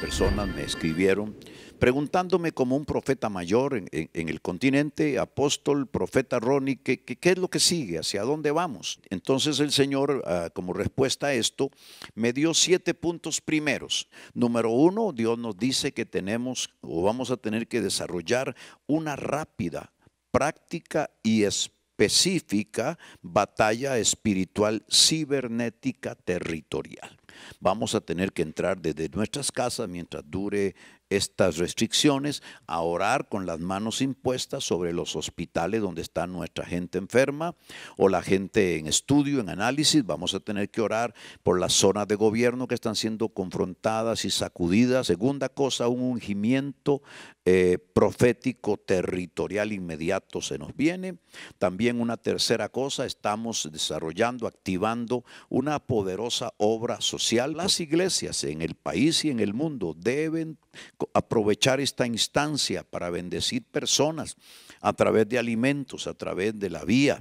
personas me escribieron preguntándome como un profeta mayor en, el continente, apóstol, profeta Ronnie, ¿qué, ¿qué, qué, es lo que sigue? ¿Hacia dónde vamos? Entonces el Señor, ah, como respuesta a esto, me dio siete puntos primeros. Número uno, Dios nos dice que tenemos o vamos a tener que desarrollar una rápida, práctica y específica batalla espiritual cibernética territorial. Vamos a tener que entrar desde nuestras casas mientras dure estas restricciones a orar con las manos impuestas sobre los hospitales donde está nuestra gente enferma o la gente en estudio, en análisis. Vamos a tener que orar por las zonas de gobierno que están siendo confrontadas y sacudidas. Segunda cosa, un ungimiento eh, profético territorial inmediato se nos viene. También una tercera cosa, estamos desarrollando, activando una poderosa obra social si Las iglesias en el país y en el mundo deben aprovechar esta instancia para bendecir personas a través de alimentos, a través de la vía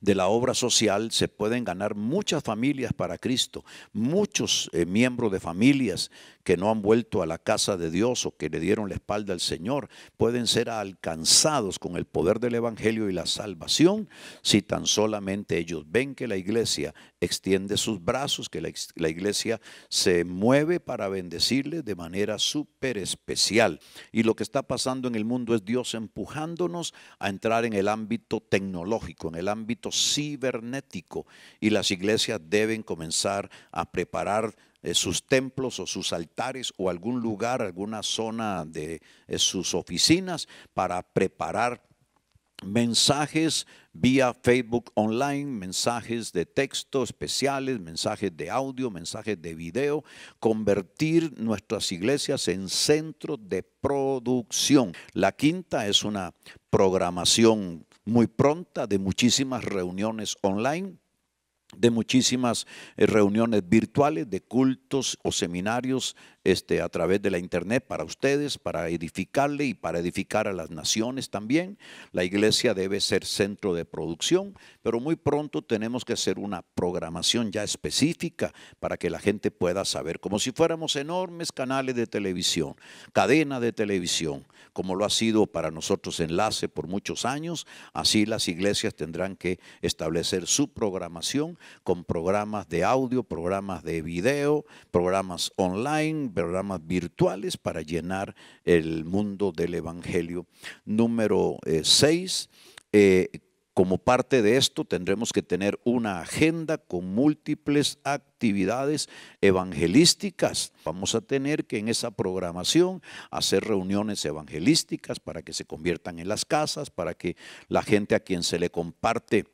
de la obra social se pueden ganar muchas familias para Cristo, muchos eh, miembros de familias que no han vuelto a la casa de Dios o que le dieron la espalda al Señor, pueden ser alcanzados con el poder del Evangelio y la salvación si tan solamente ellos ven que la iglesia extiende sus brazos, que la, iglesia se mueve para bendecirle de manera súper especial. Y lo que está pasando en el mundo es Dios empujándonos a entrar en el ámbito tecnológico, en el ámbito ámbito cibernético y las iglesias deben comenzar a preparar eh, sus templos o sus altares o algún lugar, alguna zona de eh, sus oficinas para preparar mensajes vía Facebook Online, mensajes de texto especiales, mensajes de audio, mensajes de video, convertir nuestras iglesias en centros de producción. La quinta es una programación muy pronta de muchísimas reuniones online de muchísimas eh, reuniones virtuales, de cultos o seminarios este, a través de la internet para ustedes, para edificarle y para edificar a las naciones también. La iglesia debe ser centro de producción, pero muy pronto tenemos que hacer una programación ya específica para que la gente pueda saber, como si fuéramos enormes canales de televisión, cadena de televisión, como lo ha sido para nosotros enlace por muchos años, así las iglesias tendrán que establecer su programación con programas de audio, programas de video, programas online, programas virtuales para llenar el mundo del Evangelio. Número eh, seis eh, como parte de esto tendremos que tener una agenda con múltiples actividades evangelísticas. Vamos a tener que en esa programación hacer reuniones evangelísticas para que se conviertan en las casas, para que la gente a quien se le comparte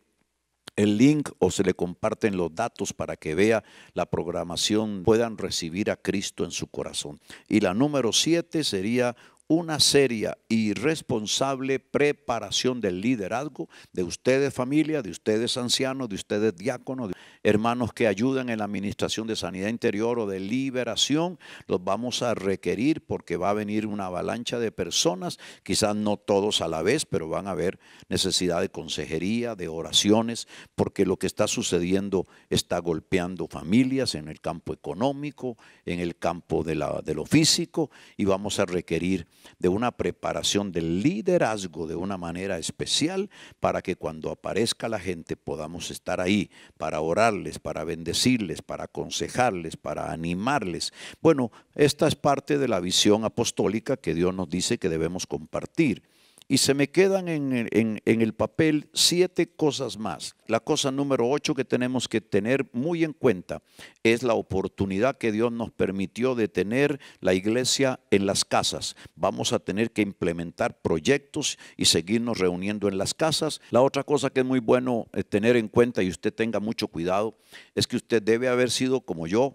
el link o se le comparten los datos para que vea la programación, puedan recibir a Cristo en su corazón. Y la número siete sería una seria y responsable preparación del liderazgo de ustedes familia, de ustedes ancianos, de ustedes diáconos, hermanos que ayudan en la administración de sanidad interior o de liberación, los vamos a requerir porque va a venir una avalancha de personas, quizás no todos a la vez, pero van a haber necesidad de consejería, de oraciones, porque lo que está sucediendo está golpeando familias en el campo económico, en el campo de, de lo físico y vamos a requerir de una preparación del liderazgo de una manera especial para que cuando aparezca la gente podamos estar ahí para orarles, para bendecirles, para aconsejarles, para animarles. Bueno, esta es parte de la visión apostólica que Dios nos dice que debemos compartir. Y se me quedan en, el papel siete cosas más. La cosa número ocho que tenemos que tener muy en cuenta es la oportunidad que Dios nos permitió de tener la iglesia en las casas. Vamos a tener que implementar proyectos y seguirnos reuniendo en las casas. La otra cosa que es muy bueno eh, tener en cuenta y usted tenga mucho cuidado es que usted debe haber sido como yo,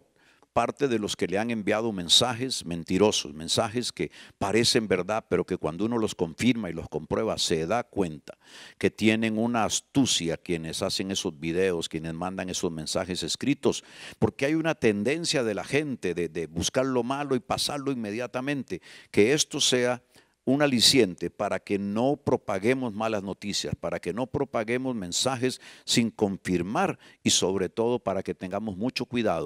parte de los que le han enviado mensajes mentirosos, mensajes que parecen verdad, pero que cuando uno los confirma y los comprueba se da cuenta que tienen una astucia quienes hacen esos videos, quienes mandan esos mensajes escritos, porque hay una tendencia de la gente de, buscar lo malo y pasarlo inmediatamente, que esto sea un aliciente para que no propaguemos malas noticias, para que no propaguemos mensajes sin confirmar y sobre todo para que tengamos mucho cuidado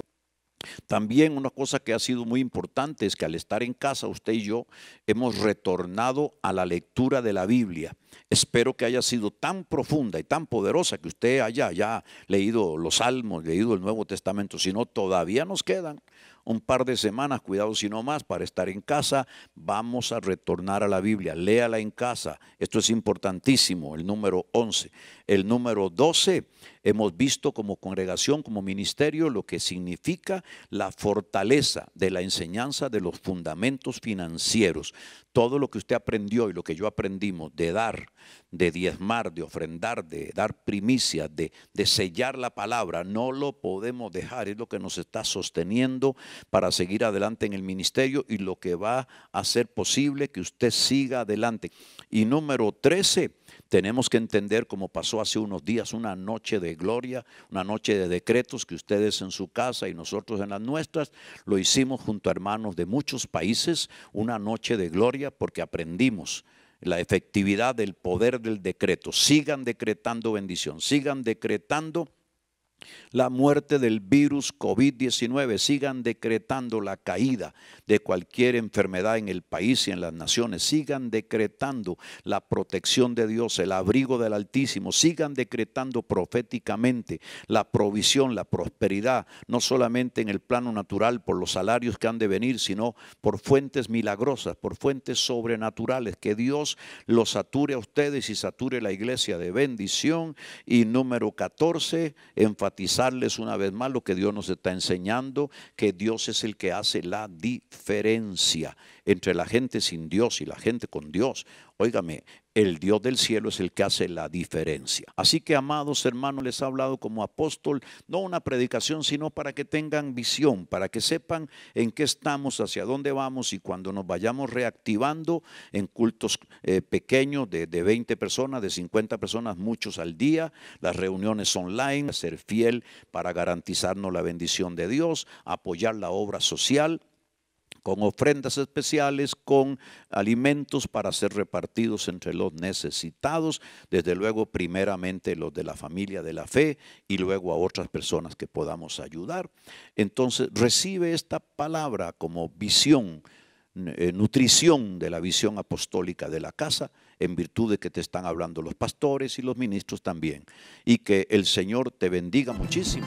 también una cosa que ha sido muy importante es que al estar en casa, usted y yo hemos retornado a la lectura de la Biblia. Espero que haya sido tan profunda y tan poderosa que usted haya ya leído los Salmos, leído el Nuevo Testamento, si no, todavía nos quedan un par de semanas, cuidado si no más, para estar en casa. Vamos a retornar a la Biblia, léala en casa. Esto es importantísimo, el número 11. El número 12, hemos visto como congregación, como ministerio, lo que significa la fortaleza de la enseñanza de los fundamentos financieros todo lo que usted aprendió y lo que yo aprendimos de dar, de diezmar, de ofrendar, de dar primicias, de, de, sellar la palabra, no lo podemos dejar. Es lo que nos está sosteniendo para seguir adelante en el ministerio y lo que va a hacer posible que usted siga adelante. Y número 13, tenemos que entender, cómo pasó hace unos días, una noche de gloria, una noche de decretos que ustedes en su casa y nosotros en las nuestras, lo hicimos junto a hermanos de muchos países, una noche de gloria porque aprendimos la efectividad del poder del decreto. Sigan decretando bendición, sigan decretando la muerte del virus COVID-19. Sigan decretando la caída de cualquier enfermedad en el país y en las naciones. Sigan decretando la protección de Dios, el abrigo del Altísimo. Sigan decretando proféticamente la provisión, la prosperidad, no solamente en el plano natural por los salarios que han de venir, sino por fuentes milagrosas, por fuentes sobrenaturales. Que Dios los sature a ustedes y sature la iglesia de bendición. Y número 14, enfatizarles una vez más lo que Dios nos está enseñando, que Dios es el que hace la diferencia entre la gente sin Dios y la gente con Dios. Óigame, el Dios del cielo es el que hace la diferencia. Así que, amados hermanos, les he hablado como apóstol, no una predicación, sino para que tengan visión, para que sepan en qué estamos, hacia dónde vamos y cuando nos vayamos reactivando en cultos eh, pequeños de, de 20 personas, de 50 personas, muchos al día, las reuniones online, hacer para garantizarnos la bendición de Dios, apoyar la obra social con ofrendas especiales, con alimentos para ser repartidos entre los necesitados, desde luego primeramente los de la familia de la fe y luego a otras personas que podamos ayudar. Entonces recibe esta palabra como visión eh, nutrición de la visión apostólica de la casa, en virtud de que te están hablando los pastores y los ministros también. Y que el Señor te bendiga muchísimo.